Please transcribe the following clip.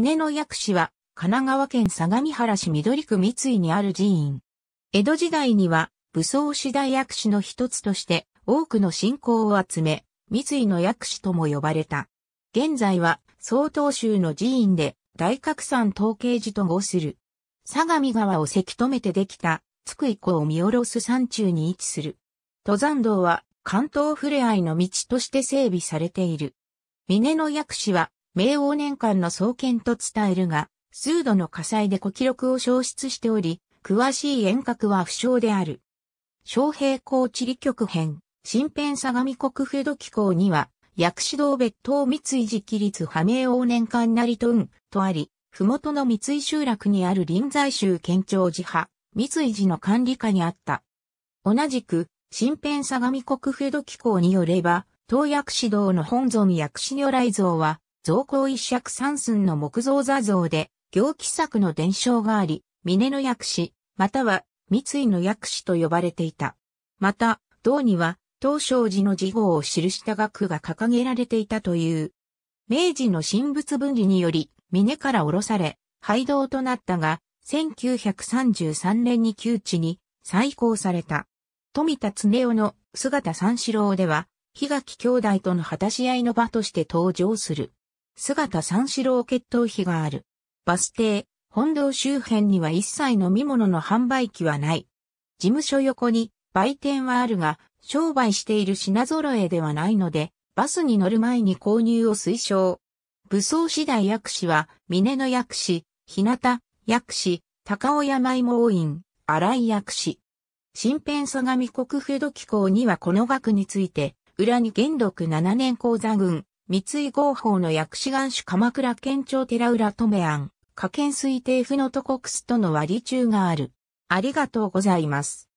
峰の薬師は、神奈川県相模原市緑区三井にある寺院。江戸時代には、武装次大薬師の一つとして、多くの信仰を集め、三井の薬師とも呼ばれた。現在は、曹洞宗の寺院で、大拡散統計寺と号する。相模川をせき止めてできた、津久井湖を見下ろす山中に位置する。登山道は、関東ふれあいの道として整備されている。峰の薬師は、明王年間の創建と伝えるが、数度の火災で古記録を消失しており、詳しい遠隔は不詳である。昌平高地理局編、新編相模国風土機構には、薬師堂別当三井寺起立派名王年間なりとん、とあり、ふもとの三井集落にある臨済州県庁寺派、三井寺の管理下にあった。同じく、新編相模国風土機構によれば、当薬師堂の本尊薬師如来像は、造工一尺三寸の木造座像で、行基作の伝承があり、峰の薬師、または三井の薬師と呼ばれていた。また、道には、東照寺の事号を記した額が掲げられていたという。明治の神仏分離により、峰から下ろされ、廃道となったが、1933年に旧地に再興された。富田恒夫の姿三四郎では、檜垣兄弟との果たし合いの場として登場する。姿三四郎血統碑がある。バス停、本堂周辺には一切飲み物の販売機はない。事務所横に売店はあるが、商売している品揃えではないので、バスに乗る前に購入を推奨。武装次第薬師は、峰の薬師、日向、薬師、高尾山芋王院、荒井薬師。新編相模国府土機構にはこの額について、裏に元禄7年講座軍、三井合法の薬師願主鎌倉県庁寺浦留庵、可見推定府のコクすとの割中がある。ありがとうございます。